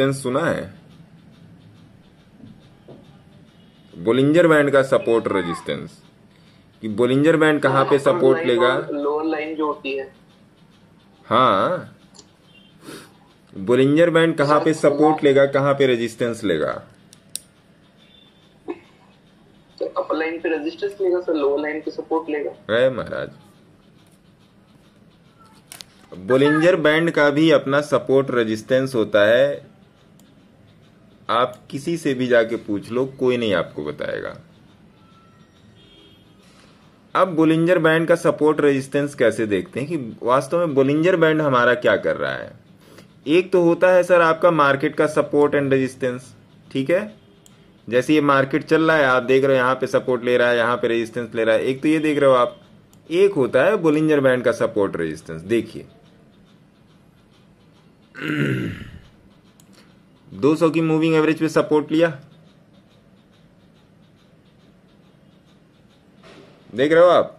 resistance सुना है Bollinger band का सपोर्ट रेजिस्टेंस कि बोलिंजर बैंड कहाँ पे सपोर्ट लेगा लोअर लाइन जो होती है हाँ बोलिंजर बैंड कहाँ पे सपोर्ट लेगा कहाँ पे रेजिस्टेंस लेगा अपर तो लाइन पे रेजिस्टेंस लेगा सर लोअर लाइन पे सपोर्ट लेगा अरे महाराज बोलिंजर बैंड का भी अपना सपोर्ट रेजिस्टेंस होता है आप किसी से भी जाके पूछ लो कोई नहीं आपको बताएगा अब बोलिंजर बैंड का सपोर्ट रेजिस्टेंस कैसे देखते हैं कि वास्तव में बोलिंजर बैंड हमारा क्या कर रहा है एक तो होता है सर आपका मार्केट का सपोर्ट एंड रेजिस्टेंस ठीक है जैसे ये मार्केट चल रहा है आप देख रहे हो यहां पे सपोर्ट ले रहा है यहां पे रेजिस्टेंस ले रहा है एक तो ये देख रहे हो आप एक होता है बोलिंजर बैंड का सपोर्ट रेजिस्टेंस देखिए 200 की मूविंग एवरेज पे सपोर्ट लिया देख रहे हो आप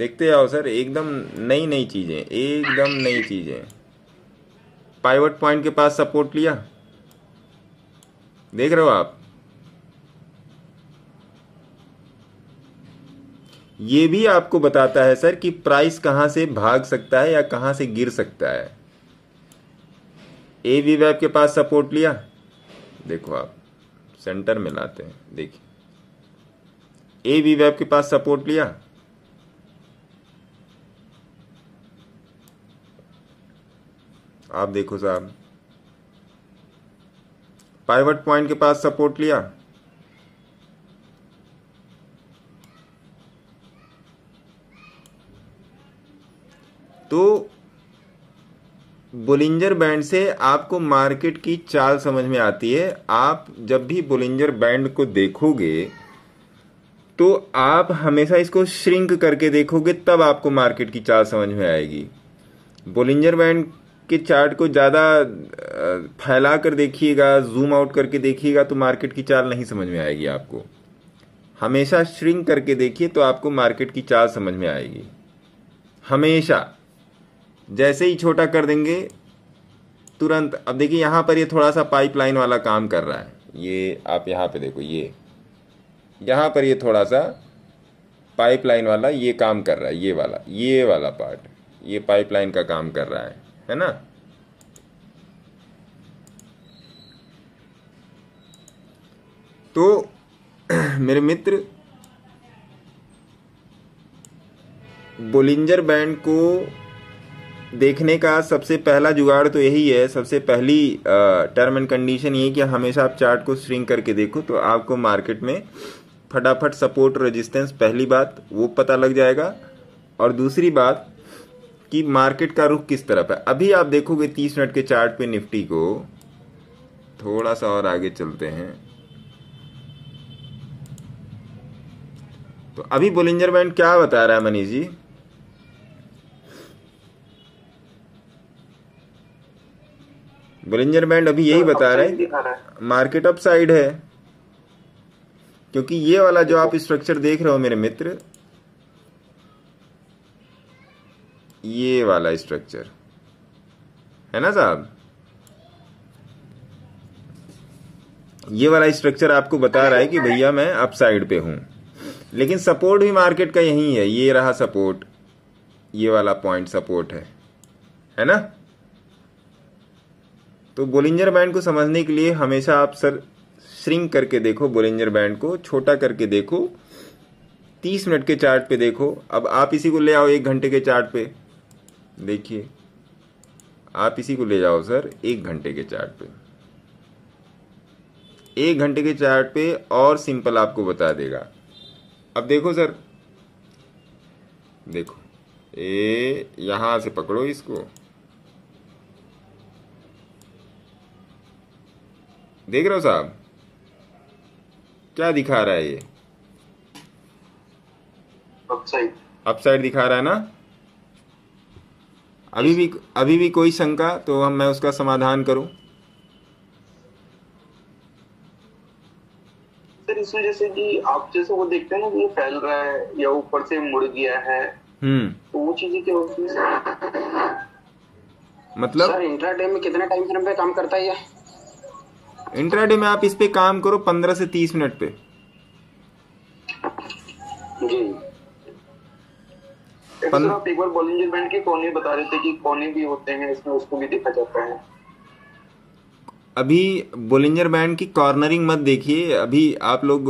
देखते आओ सर एकदम नई नई चीजें एकदम नई चीजें पाइवट पॉइंट के पास सपोर्ट लिया देख रहे हो आप ये भी आपको बताता है सर कि प्राइस कहां से भाग सकता है या कहां से गिर सकता है ए वी वैब के पास सपोर्ट लिया देखो आप सेंटर में लाते हैं देखिए ए वी वैब के पास सपोर्ट लिया आप देखो साहब पाइवट पॉइंट के पास सपोर्ट लिया तो बुलिंजर बैंड से आपको मार्केट की चाल समझ में आती है आप जब भी बुलिंजर बैंड को देखोगे तो आप हमेशा इसको श्रिंक करके देखोगे तब आपको मार्केट की चाल समझ में आएगी बुलिंजर बैंड के चार्ट को ज़्यादा फैला कर देखिएगा जूम आउट करके देखिएगा तो मार्केट की चाल नहीं समझ में आएगी आपको हमेशा श्रिंक करके देखिए तो आपको मार्केट की चाल समझ में आएगी हमेशा जैसे ही छोटा कर देंगे तुरंत अब देखिए यहाँ पर ये थोड़ा सा पाइपलाइन वाला काम कर रहा है ये आप यहाँ पे देखो ये यहाँ पर ये थोड़ा सा पाइपलाइन वाला ये काम कर रहा है ये वाला ये वाला पार्ट ये पाइपलाइन का काम कर रहा है है ना तो मेरे मित्र बोलिंजर बैंड को देखने का सबसे पहला जुगाड़ तो यही है सबसे पहली टर्म एंड कंडीशन ये कि हमेशा आप चार्ट को स्ट्रिंग करके देखो तो आपको मार्केट में फटाफट सपोर्ट रेजिस्टेंस पहली बात वो पता लग जाएगा और दूसरी बात कि मार्केट का रुख किस तरफ है अभी आप देखोगे तीस मिनट के चार्ट पे निफ्टी को थोड़ा सा और आगे चलते हैं तो अभी बोलिंजर बैंड क्या बता रहा है मनीष जी बोलिंजर बैंड अभी यही हाँ, बता रहे मार्केट अप साइड है क्योंकि ये वाला जो आप स्ट्रक्चर देख रहे हो मेरे मित्र ये वाला स्ट्रक्चर है ना साहब ये वाला स्ट्रक्चर आपको बता रहा है कि भैया मैं अप साइड पे हूं लेकिन सपोर्ट भी मार्केट का यही है ये रहा सपोर्ट ये वाला पॉइंट सपोर्ट है है ना तो बोलिंजर बैंड को समझने के लिए हमेशा आप सर श्रिंक करके देखो बोलिंजर बैंड को छोटा करके देखो तीस मिनट के चार्ट पे देखो अब आप इसी को ले आओ एक घंटे के चार्ट पे देखिए आप इसी को ले जाओ सर एक घंटे के चार्ट पे एक घंटे के चार्ट पे और सिंपल आपको बता देगा अब देखो सर देखो ए यहां से पकड़ो इसको देख रहे हो साहब क्या दिखा रहा है ये अपसाइड अपसाइड दिखा रहा है ना अभी भी अभी भी कोई शंका तो हम मैं उसका समाधान करूं सर इसमें जैसे कि आप जैसे वो देखते हैं ना कि फैल रहा है या ऊपर से मुड़ गया है हम्म तो वो चीजें क्या होती है मतलब सर इंट्राडे में कितने टाइम फ्रेम पे काम करता है ये इंट्राडे में आप इस पे काम करो पंद्रह से तीस मिनट पे जी आप एक बार बैंड के कोने बता रहे थे कि कोने भी होते हैं इसमें उसको भी देखा जाता है अभी बोलिंजर बैंड की कॉर्नरिंग मत देखिए अभी आप लोग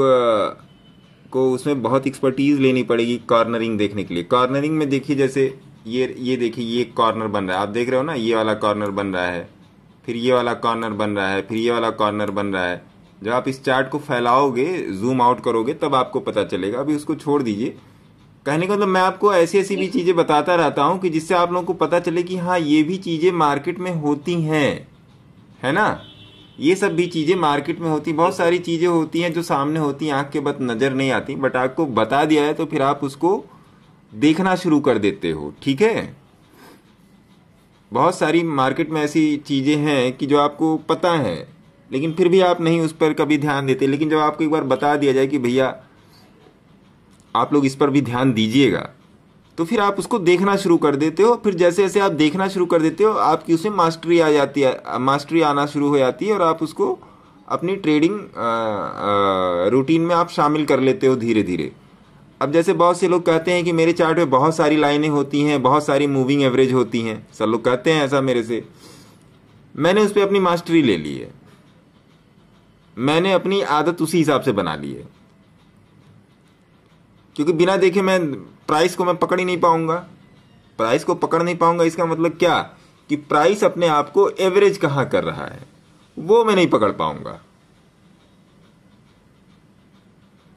को उसमें बहुत एक्सपर्टीज लेनी पड़ेगी कॉर्नरिंग देखने के लिए कॉर्नरिंग में देखिए जैसे ये ये देखिए ये कॉर्नर बन रहा है आप देख रहे हो ना ये वाला कॉर्नर बन रहा है फिर ये वाला कॉर्नर बन रहा है फिर ये वाला कॉर्नर बन रहा है जब आप इस चार्ट को फैलाओगे जूम आउट करोगे तब आपको पता चलेगा अभी उसको छोड़ दीजिए कहने का मतलब मैं आपको ऐसी ऐसी भी चीज़ें बताता रहता हूँ कि जिससे आप लोगों को पता चले कि हाँ ये भी चीज़ें मार्केट में होती हैं है ना ये सब भी चीज़ें मार्केट में होती बहुत सारी चीज़ें होती हैं जो सामने होती हैं आँख के बाद नज़र नहीं आती बट आपको बता दिया है तो फिर आप उसको देखना शुरू कर देते हो ठीक है बहुत सारी मार्केट में ऐसी चीज़ें हैं कि जो आपको पता है लेकिन फिर भी आप नहीं उस पर कभी ध्यान देते लेकिन जब आपको एक बार बता दिया जाए कि भैया आप लोग इस पर भी ध्यान दीजिएगा तो फिर आप उसको देखना शुरू कर देते हो फिर जैसे जैसे आप देखना शुरू कर देते हो आपकी उसमें मास्टरी आ जाती है मास्टरी आना शुरू हो जाती है और आप उसको अपनी ट्रेडिंग रूटीन में आप शामिल कर लेते हो धीरे धीरे अब जैसे बहुत से लोग कहते हैं कि मेरे चार्ट में बहुत सारी लाइनें होती हैं बहुत सारी मूविंग एवरेज होती हैं सब लोग कहते हैं ऐसा मेरे से मैंने उस पर अपनी मास्टरी ले ली है मैंने अपनी आदत उसी हिसाब से बना ली है क्योंकि बिना देखे मैं प्राइस को मैं पकड़ ही नहीं पाऊंगा प्राइस को पकड़ नहीं पाऊंगा इसका मतलब क्या कि प्राइस अपने आप को एवरेज कहां कर रहा है वो मैं नहीं पकड़ पाऊंगा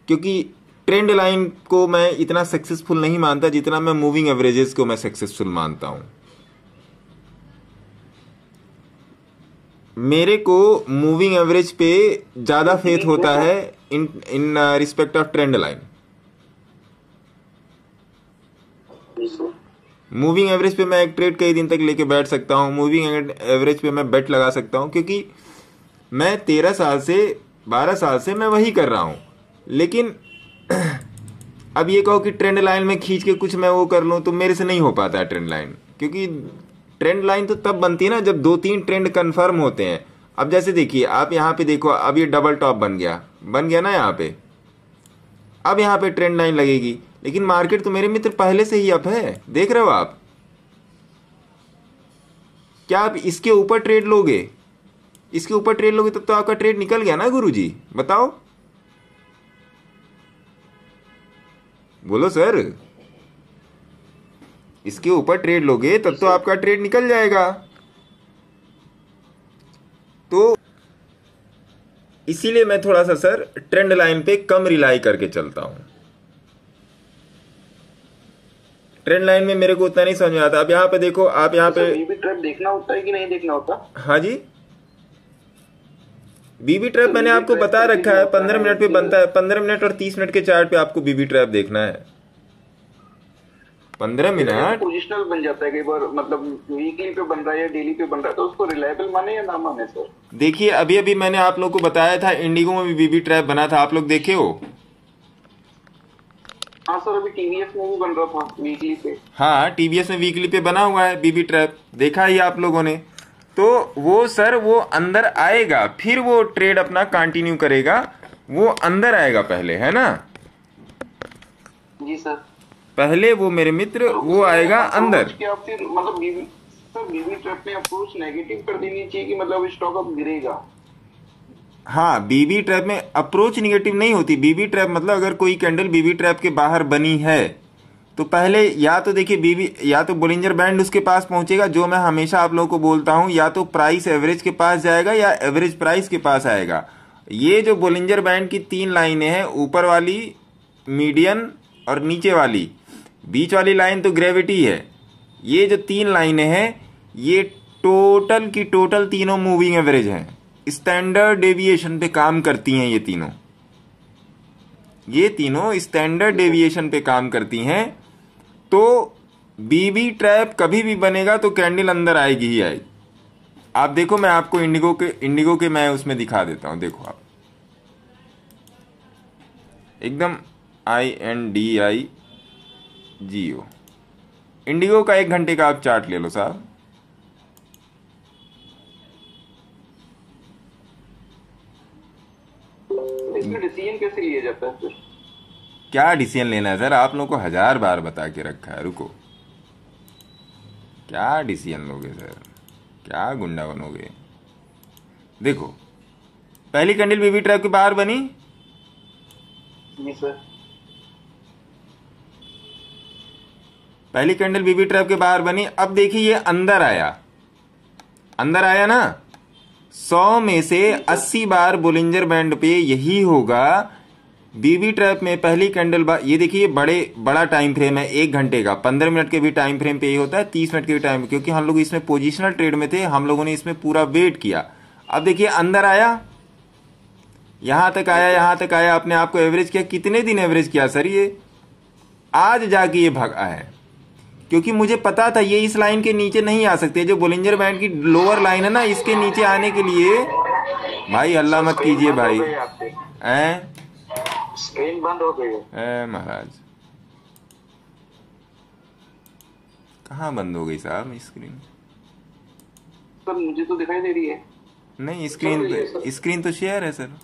क्योंकि ट्रेंड लाइन को मैं इतना सक्सेसफुल नहीं मानता जितना मैं मूविंग एवरेजेस को मैं सक्सेसफुल मानता हूं मेरे को मूविंग एवरेज पे ज्यादा फेथ होता तो है in in respect of trend line moving average पे मैं एक ट्रेड कई दिन तक लेके बैठ सकता हूँ मूविंग एवरेज पे मैं बेट लगा सकता हूँ क्योंकि मैं तेरह साल से बारह साल से मैं वही कर रहा हूँ लेकिन अब ये कहो कि ट्रेंड लाइन में खींच के कुछ मैं वो कर लूँ तो मेरे से नहीं हो पाता है ट्रेंड लाइन क्योंकि ट्रेंड लाइन तो तब बनती है ना जब दो तीन ट्रेंड कन्फर्म होते हैं अब जैसे देखिए आप यहाँ पे देखो अब ये डबल टॉप बन गया बन गया ना यहाँ पे अब यहाँ पे ट्रेंड लाइन लगेगी लेकिन मार्केट तो मेरे मित्र पहले से ही अप है देख रहे हो आप क्या आप इसके ऊपर ट्रेड लोगे इसके ऊपर ट्रेड लोगे तब तो आपका ट्रेड निकल गया ना गुरुजी बताओ बोलो सर इसके ऊपर ट्रेड लोगे तब तो आपका ट्रेड निकल जाएगा तो इसीलिए मैं थोड़ा सा सर ट्रेंड लाइन पे कम रिलाई करके चलता हूं ट्रेंड लाइन में मेरे को उतना नहीं समझ आता अब यहाँ पे देखो आप यहां पे भी ट्रेंड देखना होता है कि नहीं देखना होता हाँ जी बीबी ट्रैप मैंने आपको बता रखा है पंद्रह मिनट पे बनता है पंद्रह मिनट और तीस मिनट के चार्ट पे आपको बीबी ट्रैप देखना है पंद्रह मिनट पोजिशनल बन जाता है कई बार मतलब वीकली पे बन रहा है डेली पे बन रहा है तो उसको रिलायबल माने या ना माने सर देखिए अभी अभी मैंने आप लोग को बताया था इंडिगो में भी बीबी ट्रैप बना था आप लोग देखे हो हाँ सर अभी टीवीएस में भी बन रहा था वीकली पे हाँ टीवीएस में वीकली पे बना हुआ है बीबी ट्रैप देखा ही आप लोगों ने तो वो सर वो अंदर आएगा फिर वो ट्रेड अपना कंटिन्यू करेगा वो अंदर आएगा पहले है ना जी सर पहले वो मेरे मित्र तो वो आएगा मतलब अंदर फिर मतलब बीवी ट्रैप में अप्रोच नेगेटिव कर देनी चाहिए कि मतलब स्टॉक अब गिरेगा हाँ बीबी ट्रैप में अप्रोच निगेटिव नहीं होती बीबी ट्रैप मतलब अगर कोई कैंडल बीबी ट्रैप के बाहर बनी है तो पहले या तो देखिए बीबी या तो बोलिंजर बैंड उसके पास पहुंचेगा जो मैं हमेशा आप लोगों को बोलता हूं या तो प्राइस एवरेज के पास जाएगा या एवरेज प्राइस के पास आएगा ये जो बोलिंजर बैंड की तीन लाइनें हैं ऊपर वाली मीडियन और नीचे वाली बीच वाली लाइन तो ग्रेविटी है ये जो तीन लाइनें हैं ये टोटल की टोटल तीनों मूविंग एवरेज हैं स्टैंडर्ड डेविएशन पे काम करती हैं ये तीनों ये तीनों स्टैंडर्ड डेविएशन पे काम करती हैं तो बीबी ट्रैप कभी भी बनेगा तो कैंडल अंदर आएगी ही आएगी आप देखो मैं आपको इंडिगो के इंडिगो के मैं उसमें दिखा देता हूं देखो आप एकदम I N D I G O IndiGo का एक घंटे का आप चार्ट ले लो साहब डिसीजन कैसे लिया जाता है क्या डिसीजन लेना है सर आप लोग को हजार बार बता के रखा है रुको क्या डिसीजन लोगे सर क्या गुंडा बनोगे देखो पहली कैंडल बीबी ट्रैप के बाहर बनी सर पहली कैंडल बीबी ट्रैप के बाहर बनी अब देखिए ये अंदर आया अंदर आया ना सौ में से अस्सी बार बुलिंजर बैंड पे यही होगा बीबी ट्रैप में पहली कैंडल बार ये देखिए बड़े बड़ा टाइम फ्रेम है एक घंटे का पंद्रह मिनट के भी टाइम फ्रेम पे ये होता है तीस मिनट के भी टाइम क्योंकि हम लोग इसमें पोजिशनल ट्रेड में थे हम लोगों ने इसमें पूरा वेट किया अब देखिए अंदर आया यहां तक आया यहां तक आया अपने आपको एवरेज किया कितने दिन एवरेज किया सर ये आज जाके ये भगा है क्योंकि मुझे पता था ये इस लाइन के नीचे नहीं आ सकते जो बोलिंजर बैंड की लोअर लाइन है ना इसके नीचे आने के लिए भाई अल्लाह मत कीजिए भाई हैं स्क्रीन बंद हो गई है महाराज कहाँ बंद हो गई साहब स्क्रीन सर मुझे तो दिखाई दे रही है नहीं स्क्रीन स्क्रीन तो शेयर है सर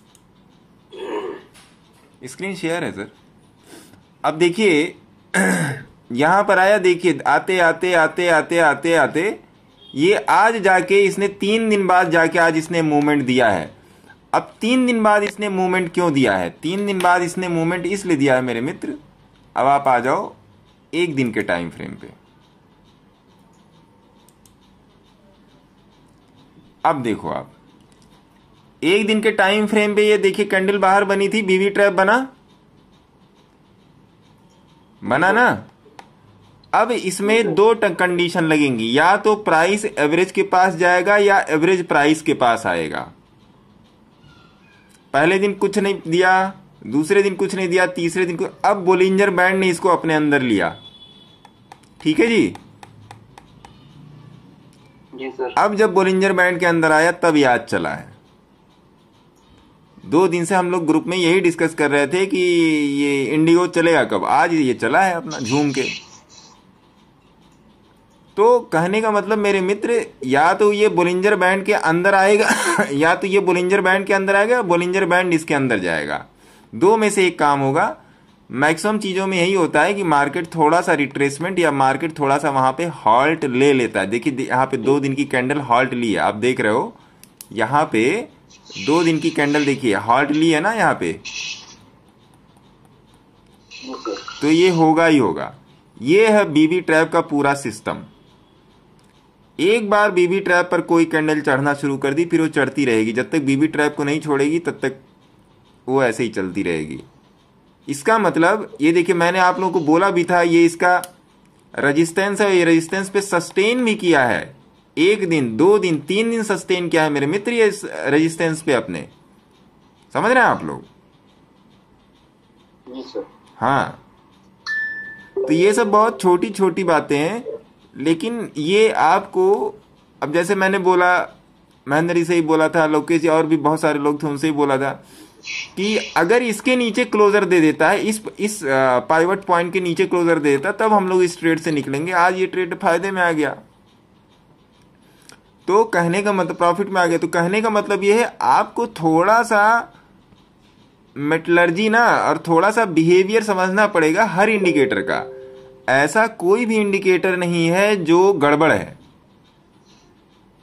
स्क्रीन शेयर है सर अब देखिए यहां पर आया देखिए आते आते आते आते आते आते ये आज जाके इसने तीन दिन बाद जाके आज इसने मूवमेंट दिया है अब तीन दिन बाद इसने मूवमेंट क्यों दिया है तीन दिन बाद इसने मूवमेंट इसलिए दिया है मेरे मित्र अब आप आ जाओ एक दिन के टाइम फ्रेम पे अब देखो आप एक दिन के टाइम फ्रेम पे ये देखिए कैंडल बाहर बनी थी बीवी ट्रैप बना बना ना अब इसमें दो कंडीशन लगेंगी या तो प्राइस एवरेज के पास जाएगा या एवरेज प्राइस के पास आएगा पहले दिन कुछ नहीं दिया दूसरे दिन कुछ नहीं दिया तीसरे दिन कुछ अब बोलिंजर बैंड ने इसको अपने अंदर लिया ठीक है जी जी सर अब जब बोलिंजर बैंड के अंदर आया तब याद चला है दो दिन से हम लोग ग्रुप में यही डिस्कस कर रहे थे कि ये इंडिगो चलेगा कब आज ये चला है अपना झूम के तो कहने का मतलब मेरे मित्र या तो ये बोलिंजर बैंड के अंदर आएगा या तो ये बोलिंजर बैंड के अंदर आएगा बोलिंजर बैंड इसके अंदर जाएगा दो में से एक काम होगा मैक्सिमम चीज़ों में यही होता है कि मार्केट थोड़ा सा रिट्रेसमेंट या मार्केट थोड़ा सा वहां पे हॉल्ट ले लेता है देखिए यहाँ पे दो दिन की कैंडल हॉल्ट ली है आप देख रहे हो यहाँ पे दो दिन की कैंडल देखिए हॉल्ट ली है ना यहाँ पे तो ये होगा ही होगा ये है बीबी ट्रैप का पूरा सिस्टम एक बार बीबी ट्रैप पर कोई कैंडल चढ़ना शुरू कर दी फिर वो चढ़ती रहेगी जब तक बीबी ट्रैप को नहीं छोड़ेगी तब तक वो ऐसे ही चलती रहेगी इसका मतलब ये देखिए मैंने आप लोगों को बोला भी था ये इसका रजिस्टेंस है ये रजिस्टेंस पे सस्टेन भी किया है एक दिन दो दिन तीन दिन सस्टेन किया है मेरे मित्र ये रजिस्टेंस पे अपने समझ रहे हैं आप लोग हाँ तो ये सब बहुत छोटी छोटी बातें हैं लेकिन ये आपको अब जैसे मैंने बोला महेंद्री से ही बोला था लोकेश जी और भी बहुत सारे लोग थे उनसे ही बोला था कि अगर इसके नीचे क्लोजर दे देता है इस इस पाइवट पॉइंट के नीचे क्लोजर दे देता तब हम लोग इस ट्रेड से निकलेंगे आज ये ट्रेड फायदे में आ गया तो कहने का मतलब प्रॉफिट में आ गया तो कहने का मतलब ये है आपको थोड़ा सा मेटलर्जी ना और थोड़ा सा बिहेवियर समझना पड़ेगा हर इंडिकेटर का ऐसा कोई भी इंडिकेटर नहीं है जो गड़बड़ है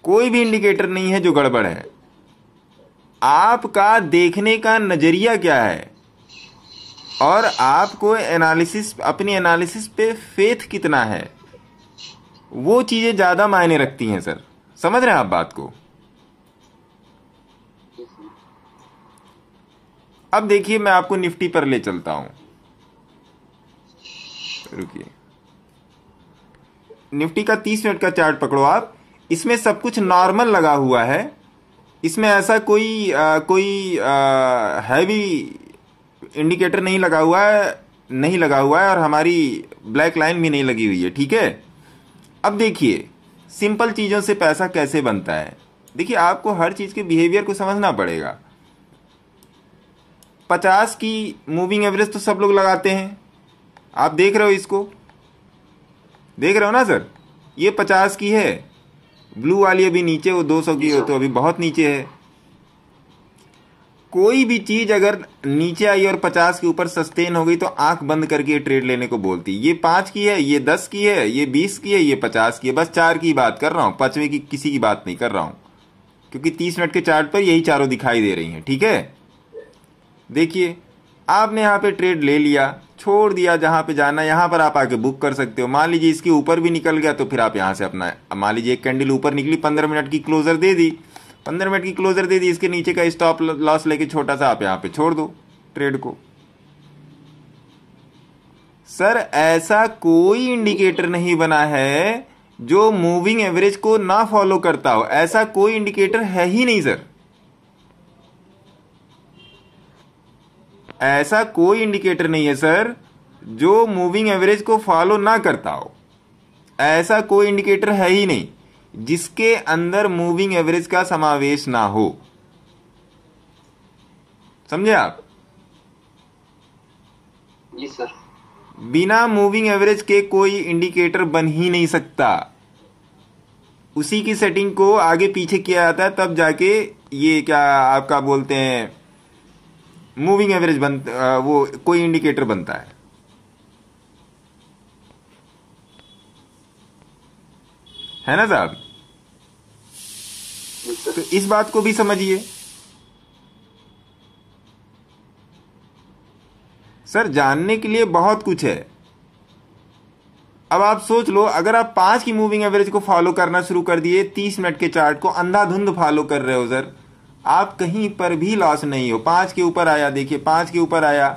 कोई भी इंडिकेटर नहीं है जो गड़बड़ है आपका देखने का नज़रिया क्या है और आपको एनालिसिस अपनी एनालिसिस पे फेथ कितना है वो चीज़ें ज़्यादा मायने रखती हैं सर समझ रहे हैं आप बात को अब देखिए मैं आपको निफ्टी पर ले चलता हूं रुकिए निफ्टी का तीस मिनट का चार्ट पकड़ो आप इसमें सब कुछ नॉर्मल लगा हुआ है इसमें ऐसा कोई आ, कोई हैवी इंडिकेटर नहीं लगा हुआ है नहीं लगा हुआ है और हमारी ब्लैक लाइन भी नहीं लगी हुई है ठीक है अब देखिए सिंपल चीज़ों से पैसा कैसे बनता है देखिए आपको हर चीज़ के बिहेवियर को समझना पड़ेगा पचास की मूविंग एवरेज तो सब लोग लगाते हैं आप देख रहे हो इसको देख रहे हो ना सर ये पचास की है ब्लू वाली अभी नीचे वो दो सौ की हो तो अभी बहुत नीचे है कोई भी चीज अगर नीचे आई और पचास के ऊपर सस्टेन हो गई तो आंख बंद करके ट्रेड लेने को बोलती ये पांच की है ये दस की है ये बीस की है ये पचास की है बस चार की बात कर रहा हूं पांचवे की किसी की बात नहीं कर रहा हूं क्योंकि तीस मिनट के चार्ट पर यही चारों दिखाई दे रही हैं ठीक है देखिए आपने यहाँ पे ट्रेड ले लिया छोड़ दिया जहां पे जाना यहां पर आप आके बुक कर सकते हो मान लीजिए इसके ऊपर भी निकल गया तो फिर आप यहां से अपना मान लीजिए एक कैंडल ऊपर निकली पंद्रह मिनट की क्लोजर दे दी पंद्रह मिनट की क्लोजर दे दी इसके नीचे का स्टॉप लॉस लेके छोटा सा आप यहां पे छोड़ दो ट्रेड को सर ऐसा कोई इंडिकेटर नहीं बना है जो मूविंग एवरेज को ना फॉलो करता हो ऐसा कोई इंडिकेटर है ही नहीं सर ऐसा कोई इंडिकेटर नहीं है सर जो मूविंग एवरेज को फॉलो ना करता हो ऐसा कोई इंडिकेटर है ही नहीं जिसके अंदर मूविंग एवरेज का समावेश ना हो समझे आप जी सर बिना मूविंग एवरेज के कोई इंडिकेटर बन ही नहीं सकता उसी की सेटिंग को आगे पीछे किया जाता है तब जाके ये क्या आपका बोलते हैं मूविंग एवरेज बन वो कोई इंडिकेटर बनता है है ना साहब तो इस बात को भी समझिए सर जानने के लिए बहुत कुछ है अब आप सोच लो अगर आप पांच की मूविंग एवरेज को फॉलो करना शुरू कर दिए तीस मिनट के चार्ट को अंधाधुंध फॉलो कर रहे हो सर आप कहीं पर भी लॉस नहीं हो पांच के ऊपर आया देखिए पांच के ऊपर आया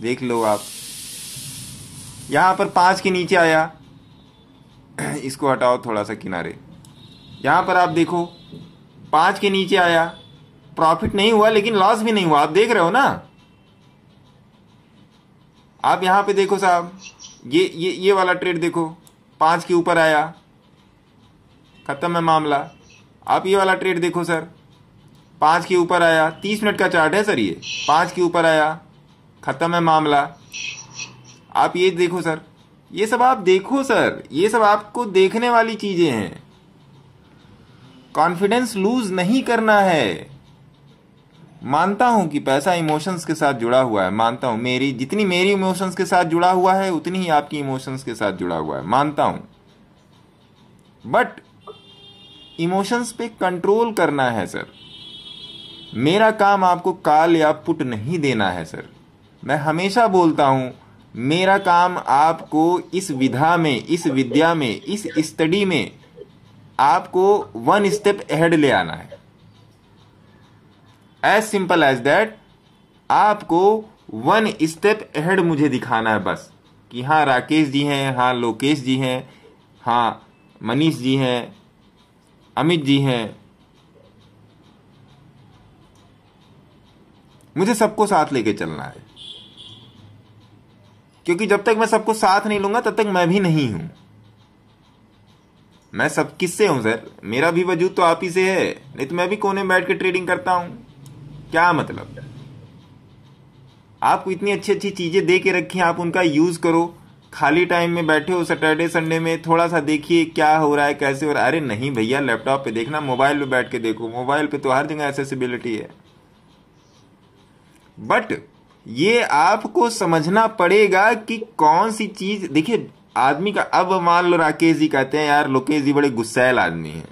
देख लो आप यहां पर पांच के नीचे आया इसको हटाओ थोड़ा सा किनारे यहां पर आप देखो पांच के नीचे आया प्रॉफिट नहीं हुआ लेकिन लॉस भी नहीं हुआ आप देख रहे हो ना आप यहां पे देखो साहब ये ये ये वाला ट्रेड देखो पांच के ऊपर आया खत्म है मामला आप ये वाला ट्रेड देखो सर पांच के ऊपर आया तीस मिनट का चार्ट है सर ये पांच के ऊपर आया ख़त्म है मामला आप ये देखो सर ये सब आप देखो सर ये सब आपको देखने वाली चीज़ें हैं कॉन्फिडेंस लूज नहीं करना है मानता हूं कि पैसा इमोशंस के साथ जुड़ा हुआ है मानता हूं मेरी जितनी मेरी इमोशंस के साथ जुड़ा हुआ है उतनी ही आपकी इमोशंस के साथ जुड़ा हुआ है मानता हूं बट इमोशंस पे कंट्रोल करना है सर मेरा काम आपको काल या पुट नहीं देना है सर मैं हमेशा बोलता हूँ मेरा काम आपको इस विधा में इस विद्या में इस स्टडी में आपको वन स्टेप एहड ले आना है एज सिंपल एज दैट आपको वन स्टेप एहड मुझे दिखाना है बस कि हाँ राकेश जी हैं हाँ लोकेश जी हैं हाँ मनीष जी हैं अमित जी हैं मुझे सबको साथ लेके चलना है क्योंकि जब तक मैं सबको साथ नहीं लूंगा तब तक मैं भी नहीं हूं मैं सब किससे हूं सर मेरा भी वजूद तो आप ही से है नहीं तो मैं भी कोने में बैठ के ट्रेडिंग करता हूं क्या मतलब आपको इतनी अच्छी अच्छी चीजें दे के रखी आप उनका यूज करो खाली टाइम में बैठे हो सैटरडे संडे में थोड़ा सा देखिए क्या हो रहा है कैसे हो रहा है अरे नहीं भैया लैपटॉप पे देखना मोबाइल पे बैठ के देखो मोबाइल पे तो हर जगह एसेसिबिलिटी है बट ये आपको समझना पड़ेगा कि कौन सी चीज देखिए आदमी का अब मान लो राकेश जी कहते हैं यार लोकेश जी बड़े गुस्सैल आदमी हैं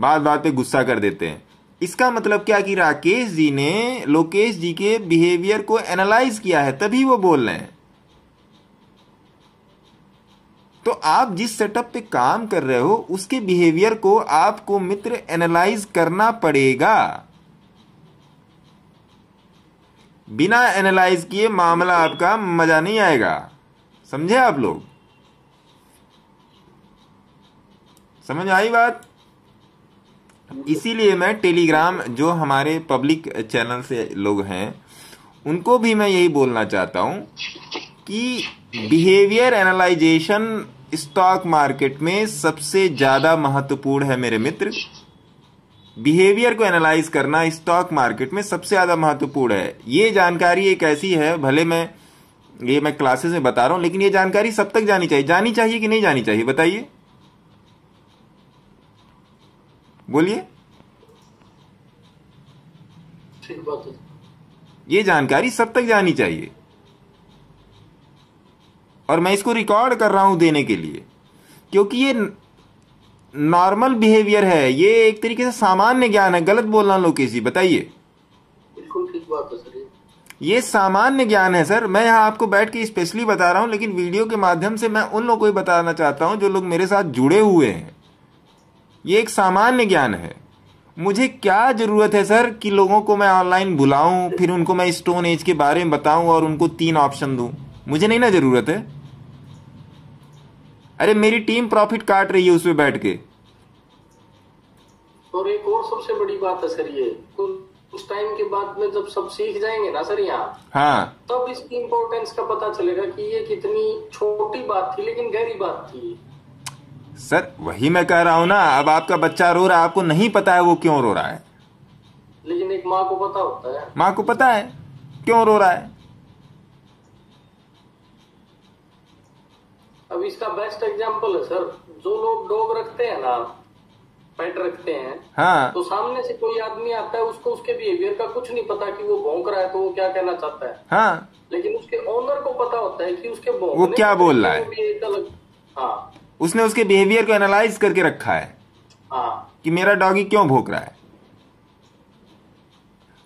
बात बात पे गुस्सा कर देते हैं इसका मतलब क्या कि राकेश जी ने लोकेश जी के बिहेवियर को एनालाइज किया है तभी वो बोल रहे हैं तो आप जिस सेटअप पे काम कर रहे हो उसके बिहेवियर को आपको मित्र एनालाइज करना पड़ेगा बिना एनालाइज किए मामला आपका मजा नहीं आएगा समझे आप लोग समझ आई बात इसीलिए मैं टेलीग्राम जो हमारे पब्लिक चैनल से लोग हैं उनको भी मैं यही बोलना चाहता हूं कि बिहेवियर एनालाइजेशन स्टॉक मार्केट में सबसे ज़्यादा महत्वपूर्ण है मेरे मित्र बिहेवियर को एनालाइज करना स्टॉक मार्केट में सबसे ज़्यादा महत्वपूर्ण है ये जानकारी एक ऐसी है भले मैं ये मैं क्लासेस में बता रहा हूं लेकिन ये जानकारी सब तक जानी चाहिए जानी चाहिए कि नहीं जानी चाहिए बताइए बोलिए ये जानकारी सब तक जानी चाहिए और मैं इसको रिकॉर्ड कर रहा हूं देने के लिए क्योंकि ये नॉर्मल बिहेवियर है ये एक तरीके से सामान्य ज्ञान है गलत बोल रहा लोकेश जी बताइए ये सामान्य ज्ञान है सर मैं यहाँ आपको बैठ के स्पेशली बता रहा हूँ लेकिन वीडियो के माध्यम से मैं उन लोगों को बताना चाहता हूँ जो लोग मेरे साथ जुड़े हुए हैं ये एक सामान्य ज्ञान है मुझे क्या जरूरत है सर कि लोगों को मैं ऑनलाइन बुलाऊं फिर उनको मैं स्टोन एज के बारे में बताऊं और उनको तीन ऑप्शन दूं मुझे नहीं ना जरूरत है अरे मेरी टीम प्रॉफिट काट रही है उसमें बैठ के और एक और सबसे बड़ी बात है सर ये तो उस टाइम के बाद में जब सब सीख जाएंगे ना सर यहाँ हाँ तब इसकी इम्पोर्टेंस का पता चलेगा कि ये कितनी छोटी बात थी लेकिन गहरी बात थी सर वही मैं कह रहा हूँ ना अब आपका बच्चा रो रहा है आपको नहीं पता है वो क्यों रो रहा है लेकिन एक माँ को पता होता है माँ को पता है क्यों रो रहा है अब इसका बेस्ट एग्जांपल है सर जो लोग डॉग रखते हैं ना पेट रखते हैं हाँ तो सामने से कोई आदमी आता है उसको उसके बिहेवियर का कुछ नहीं पता कि वो भोंक रहा है तो वो क्या कहना चाहता है हाँ लेकिन उसके ओनर को पता होता है कि उसके वो क्या बोल रहा है अलग हाँ उसने उसके बिहेवियर को एनालाइज करके रखा है हाँ कि मेरा डॉगी क्यों भोंक रहा है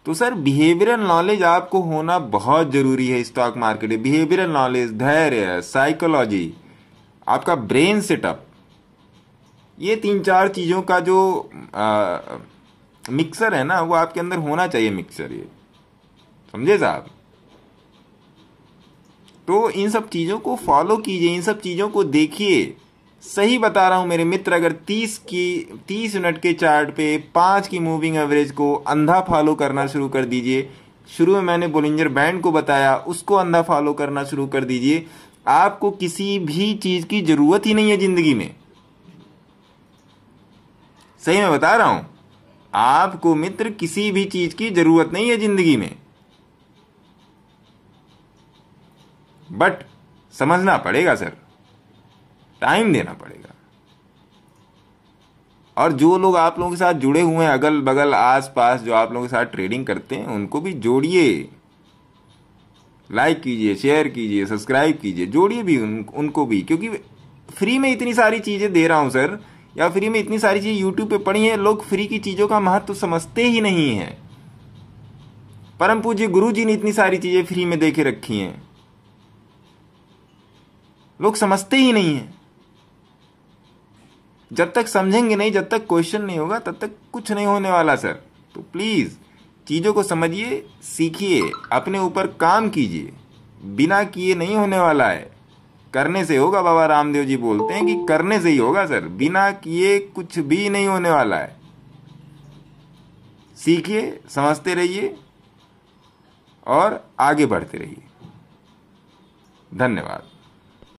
तो सर बिहेवियरल नॉलेज आपको होना बहुत जरूरी है स्टॉक मार्केट में बिहेवियरल नॉलेज धैर्य साइकोलॉजी आपका ब्रेन सेटअप ये तीन चार चीज़ों का जो आ, मिक्सर है ना वो आपके अंदर होना चाहिए मिक्सर ये समझे साहब तो इन सब चीज़ों को फॉलो कीजिए इन सब चीज़ों को देखिए सही बता रहा हूं मेरे मित्र अगर 30 की 30 मिनट के चार्ट पे पांच की मूविंग एवरेज को अंधा फॉलो करना शुरू कर दीजिए शुरू में मैंने बोलिंजर बैंड को बताया उसको अंधा फॉलो करना शुरू कर दीजिए आपको किसी भी चीज की जरूरत ही नहीं है जिंदगी में सही मैं बता रहा हूं आपको मित्र किसी भी चीज की जरूरत नहीं है जिंदगी में बट समझना पड़ेगा सर टाइम देना पड़ेगा और जो लोग आप लोगों के साथ जुड़े हुए हैं अगल बगल आस पास जो आप लोगों के साथ ट्रेडिंग करते हैं उनको भी जोड़िए लाइक कीजिए शेयर कीजिए सब्सक्राइब कीजिए जोड़िए भी उन, उनको भी क्योंकि फ्री में इतनी सारी चीज़ें दे रहा हूँ सर या फ्री में इतनी सारी चीजें यूट्यूब पे पड़ी हैं लोग फ्री की चीज़ों का महत्व समझते ही नहीं हैं परम पूज्य गुरु जी ने इतनी सारी चीज़ें फ्री में देखे रखी हैं लोग समझते ही नहीं हैं जब तक समझेंगे नहीं जब तक क्वेश्चन नहीं होगा तब तक कुछ नहीं होने वाला सर तो प्लीज़ चीज़ों को समझिए सीखिए अपने ऊपर काम कीजिए बिना किए नहीं होने वाला है करने से होगा बाबा रामदेव जी बोलते हैं कि करने से ही होगा सर बिना किए कुछ भी नहीं होने वाला है सीखिए समझते रहिए और आगे बढ़ते रहिए धन्यवाद